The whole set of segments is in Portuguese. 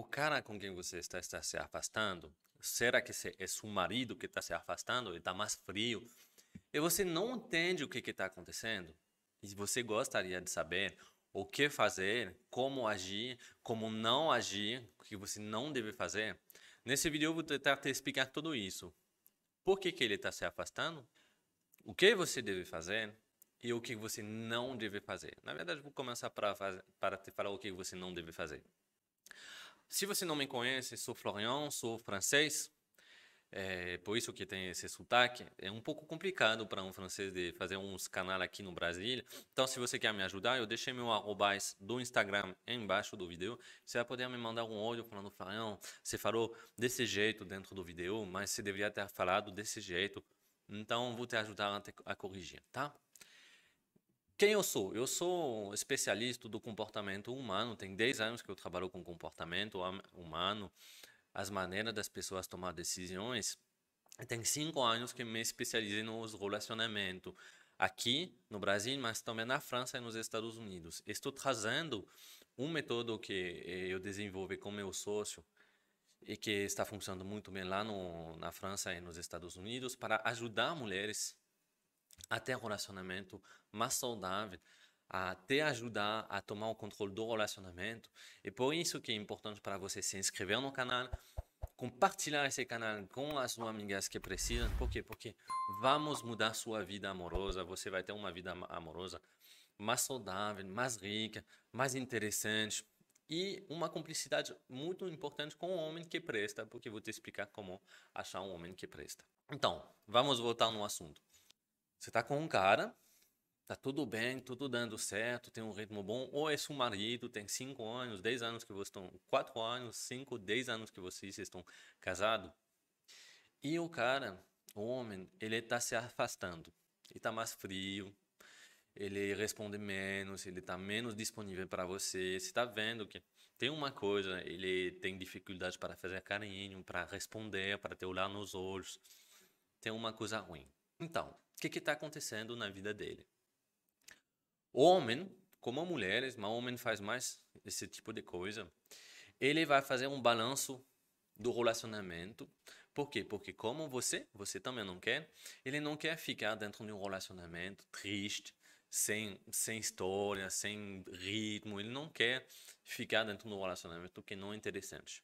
O cara com quem você está, está se afastando, será que é seu marido que está se afastando? Ele está mais frio? E você não entende o que está acontecendo? E você gostaria de saber o que fazer, como agir, como não agir, o que você não deve fazer? Nesse vídeo eu vou tentar te explicar tudo isso. Por que, que ele está se afastando? O que você deve fazer e o que você não deve fazer. Na verdade, vou começar para, para te falar o que você não deve fazer. Se você não me conhece, sou Florian, sou francês. É, por isso que tem esse sotaque. É um pouco complicado para um francês de fazer uns canal aqui no Brasil. Então, se você quer me ajudar, eu deixei meu arrobas do Instagram embaixo do vídeo. Você vai poder me mandar um áudio falando, Florian, você falou desse jeito dentro do vídeo, mas você deveria ter falado desse jeito. Então, vou te ajudar a, te, a corrigir, tá? Quem eu sou? Eu sou especialista do comportamento humano, tem 10 anos que eu trabalho com comportamento hum, humano, as maneiras das pessoas tomar decisões. Tem 5 anos que me especializei nos relacionamentos aqui no Brasil, mas também na França e nos Estados Unidos. Estou trazendo um método que eh, eu desenvolvi com meu sócio e que está funcionando muito bem lá no, na França e nos Estados Unidos para ajudar mulheres a ter um relacionamento mais saudável, a te ajudar a tomar o controle do relacionamento. E por isso que é importante para você se inscrever no canal, compartilhar esse canal com as suas amigas que precisam. Por quê? Porque vamos mudar sua vida amorosa, você vai ter uma vida amorosa mais saudável, mais rica, mais interessante e uma cumplicidade muito importante com o homem que presta, porque vou te explicar como achar um homem que presta. Então, vamos voltar no assunto. Você tá com um cara, tá tudo bem, tudo dando certo, tem um ritmo bom, ou é seu marido, tem 5 anos, 10 anos que vocês estão, 4 anos, 5, 10 anos que vocês estão casados. E o cara, o homem, ele tá se afastando. Ele tá mais frio, ele responde menos, ele tá menos disponível para você. Você tá vendo que tem uma coisa, ele tem dificuldade para fazer carinho, para responder, para ter olhar nos olhos. Tem uma coisa ruim. Então, o que está acontecendo na vida dele. O homem, como a mulher, mas o homem faz mais esse tipo de coisa, ele vai fazer um balanço do relacionamento. Por quê? Porque como você, você também não quer, ele não quer ficar dentro de um relacionamento triste, sem, sem história, sem ritmo, ele não quer ficar dentro de um relacionamento que não é interessante.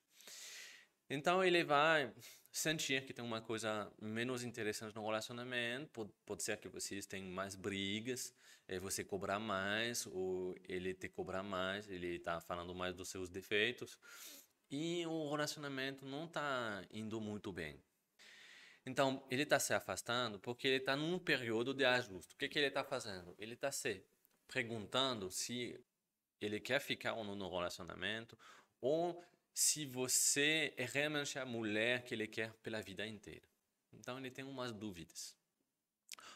Então ele vai sentir que tem uma coisa menos interessante no relacionamento, pode, pode ser que vocês tenham mais brigas, é, você cobrar mais, ou ele te cobrar mais, ele está falando mais dos seus defeitos, e o relacionamento não está indo muito bem. Então, ele está se afastando porque ele está num período de ajuste. O que, que ele está fazendo? Ele está se perguntando se ele quer ficar ou não no relacionamento, ou se você é realmente a mulher que ele quer pela vida inteira. Então ele tem umas dúvidas.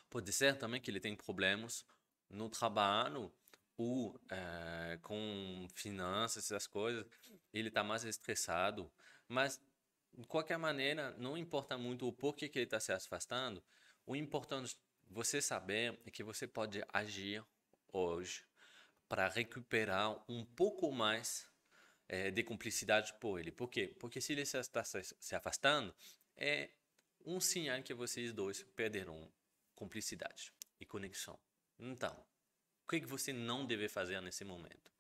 Pode ser também que ele tem problemas no trabalho ou é, com finanças, essas coisas. Ele está mais estressado. Mas, de qualquer maneira, não importa muito o porquê que ele está se afastando. O importante você saber é que você pode agir hoje para recuperar um pouco mais é, de cumplicidade por ele. Por quê? Porque se ele está se afastando, é um sinal que vocês dois perderão cumplicidade e conexão. Então, o é que, você não deve fazer nesse momento?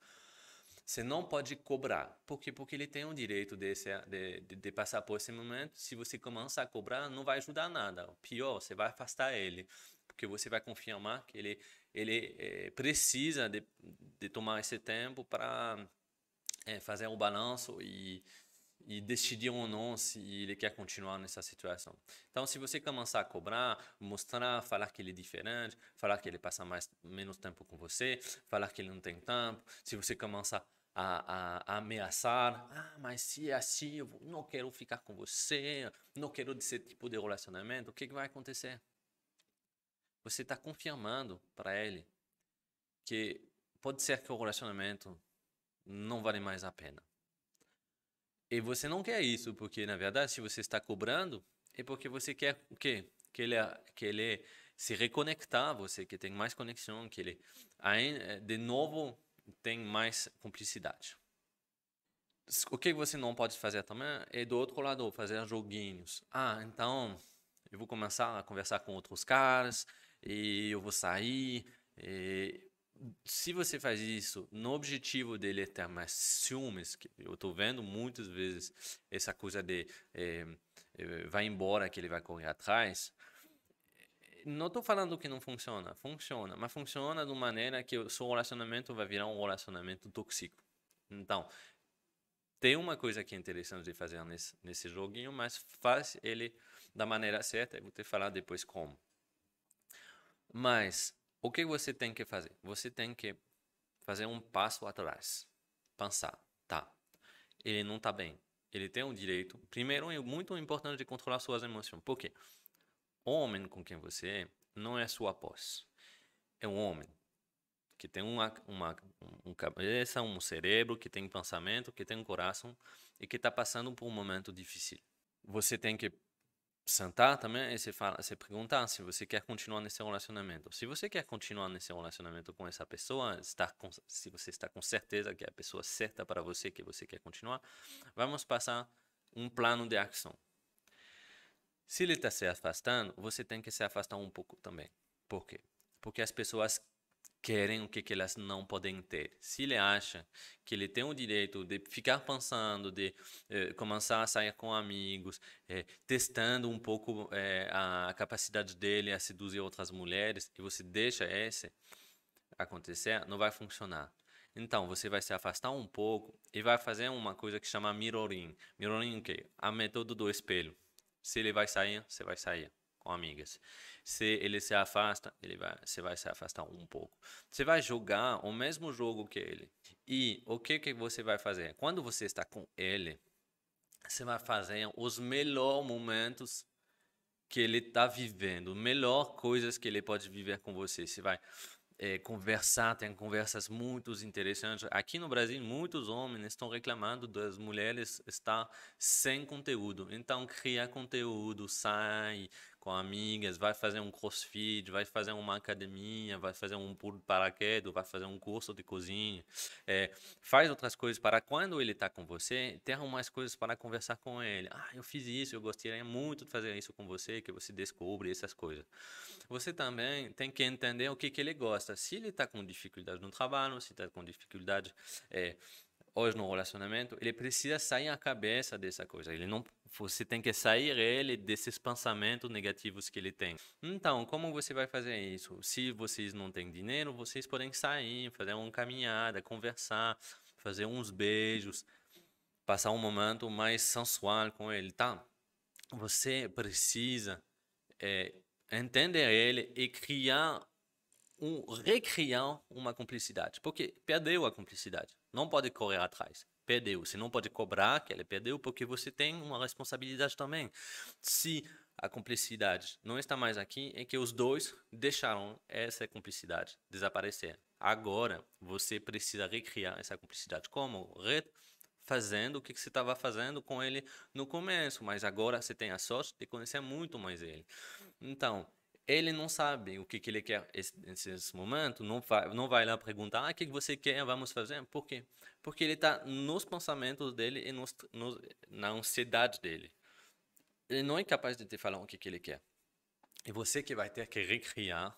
Você não pode cobrar. Por quê? Porque ele tem o direito desse, de, de, de, passar por esse momento. Se você começar a cobrar, não vai ajudar nada. O pior, você vai afastar ele. Porque você vai confirmar que ele, ele é, precisa de, de tomar esse tempo para é, fazer um balanço e, e decidir ou não se ele quer continuar nessa situação. Então, se você começar a cobrar, mostrar, falar que ele é diferente, falar que ele passa mais menos tempo com você, falar que ele não tem tempo, se você começar a, a, a, ameaçar. Ah, mas se é assim, eu não quero ficar com você, não quero desse tipo de relacionamento. O que, que vai acontecer? Você está confirmando para ele que pode ser que o relacionamento não vale mais a pena. E você não quer isso, porque na verdade, se você está cobrando, é porque você quer o quê? Que ele, que ele se reconectar, você que tem mais conexão, que ele eh, de novo tem mais cumplicidade. O que você não pode fazer também é do outro lado, fazer joguinhos. Ah, então eu vou começar a conversar com outros caras, e eu vou sair, e se você faz isso no objetivo dele é ter mais ciúmes, que eu estou vendo muitas vezes essa coisa de é, vai embora que ele vai correr atrás. Não estou falando que não funciona, funciona, mas funciona de uma maneira que o seu relacionamento vai virar um relacionamento tóxico. Então, tem uma coisa que é interessante de fazer nesse, nesse joguinho, mas faz ele da maneira certa, eu vou te falar depois como. Mas o que você tem que fazer? Você tem que fazer um passo atrás. Pensar, tá? Ele não está bem. Ele tem um direito. Primeiro, é muito importante de controlar suas emoções. Por quê? O homem com quem você é não é sua posse. É um homem que tem uma, uma um cabeça, um cérebro, que tem pensamento, que tem um coração e que está passando por um momento difícil. Você tem que sentar também e se, fala, se perguntar ah, se você quer continuar nesse relacionamento. Se você quer continuar nesse relacionamento com essa pessoa, está com, se você está com certeza que é a pessoa certa para você, que você quer continuar, vamos passar um plano de ação. Se ele está se afastando, você tem que se afastar um pouco também. Por quê? Porque as pessoas querem o que, que elas não podem ter. Se ele acha que ele tem o direito de ficar pensando, de eh, começar a sair com amigos, eh, testando um pouco eh, a capacidade dele a seduzir outras mulheres, e você deixa esse acontecer, não vai funcionar. Então, você vai se afastar um pouco e vai fazer uma coisa que chama mirroring. Mirroring o quê? A método do espelho. Se ele vai sair, você vai sair com amigas. Se ele se afasta, ele vai, você vai se afastar um pouco. Você vai jogar o mesmo jogo que ele. E o que que você vai fazer? Quando você está com ele, você vai fazer os melhores momentos que ele está vivendo, melhor coisas que ele pode viver com você. Você vai é, conversar, tem conversas muito interessantes. Aqui no Brasil, muitos homens estão reclamando das mulheres estar sem conteúdo. Então, cria conteúdo, sai, com amigas, vai fazer um crossfit, vai fazer uma academia, vai fazer um pulo de paraquedas, vai fazer um curso de cozinha, é, faz outras coisas para quando ele está com você, ter umas coisas para conversar com ele. Ah, eu fiz isso, eu gostaria muito de fazer isso com você, que você descobre essas coisas. Você também tem que entender o que, que ele gosta. Se ele está com dificuldade no trabalho, se está com dificuldade é, hoje no relacionamento, ele precisa sair a cabeça dessa coisa. Ele não, você tem que sair ele desses pensamentos negativos que ele tem. Então, como você vai fazer isso? Se vocês não têm dinheiro, vocês podem sair, fazer uma caminhada, conversar, fazer uns beijos, passar um momento mais sensual com ele, tá? Você precisa é, entender ele e criar um recriar uma cumplicidade, porque perdeu a cumplicidade não pode correr atrás. Perdeu. Você não pode cobrar que ele perdeu porque você tem uma responsabilidade também. Se a cumplicidade não está mais aqui, é que os dois deixaram essa cumplicidade desaparecer. Agora, você precisa recriar essa cumplicidade. Como? Re fazendo o que você estava fazendo com ele no começo, mas agora você tem a sorte de conhecer muito mais ele. Então, ele não sabe o que, que ele quer nesse momento, não vai, não vai lá perguntar ah, o que você quer, vamos fazer. Por quê? Porque ele está nos pensamentos dele e nos, nos, na ansiedade dele. Ele não é capaz de te falar o que, que ele quer. E você que vai ter que recriar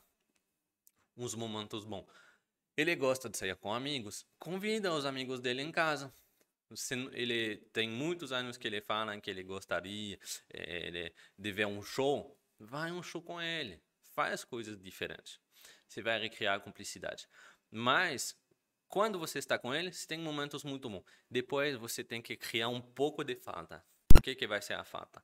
uns momentos bons. Ele gosta de sair com amigos, convida os amigos dele em casa. Ele tem muitos anos que ele fala que ele gostaria eh, de ver um show Vai um show com ele. Faz coisas diferentes. Você vai recriar a cumplicidade. Mas, quando você está com ele, você tem momentos muito bons. Depois, você tem que criar um pouco de falta. O que, que vai ser a falta?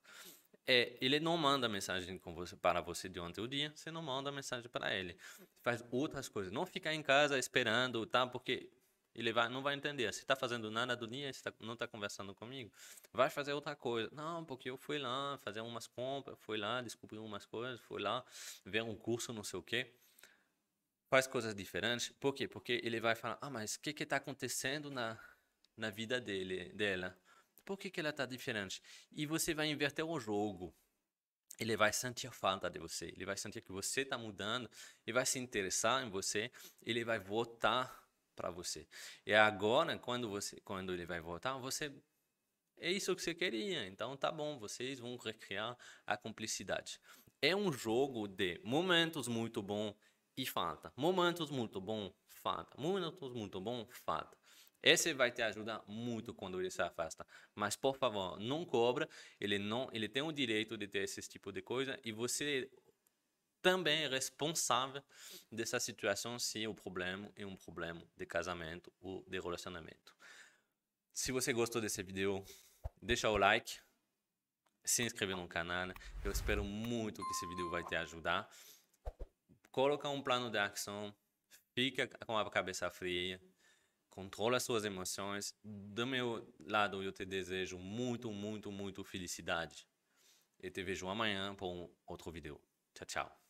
É, ele não manda mensagem você, para você durante o dia, você não manda mensagem para ele. Faz outras coisas. Não ficar em casa esperando, tá? Porque ele vai, não vai entender. Se está fazendo nada do dia, se tá, não está conversando comigo, vai fazer outra coisa. Não, porque eu fui lá fazer umas compras, fui lá descobrir umas coisas, fui lá ver um curso, não sei o quê. Faz coisas diferentes. Por quê? Porque ele vai falar, ah, mas o que está acontecendo na, na vida dele, dela? Por que, que ela está diferente? E você vai inverter o jogo ele vai sentir falta de você, ele vai sentir que você está mudando, ele vai se interessar em você, ele vai voltar para você. E agora, quando você, quando ele vai voltar, você é isso que você queria. Então tá bom, vocês vão recriar a cumplicidade. É um jogo de momentos muito bom e falta. Momentos muito bom, falta. Momentos muito bom, falta. Esse vai te ajudar muito quando ele se afasta. Mas por favor, não cobra. Ele não, ele tem o direito de ter esse tipo de coisa e você também é responsável dessa situação se o problema é um problema de casamento ou de relacionamento. Se você gostou desse vídeo, deixa o like, se inscreve no canal. Eu espero muito que esse vídeo vai te ajudar. Coloca um plano de ação, fica com a cabeça fria, controla suas emoções. Do meu lado, eu te desejo muito, muito, muito felicidade. E te vejo amanhã para um outro vídeo. Tchau, tchau.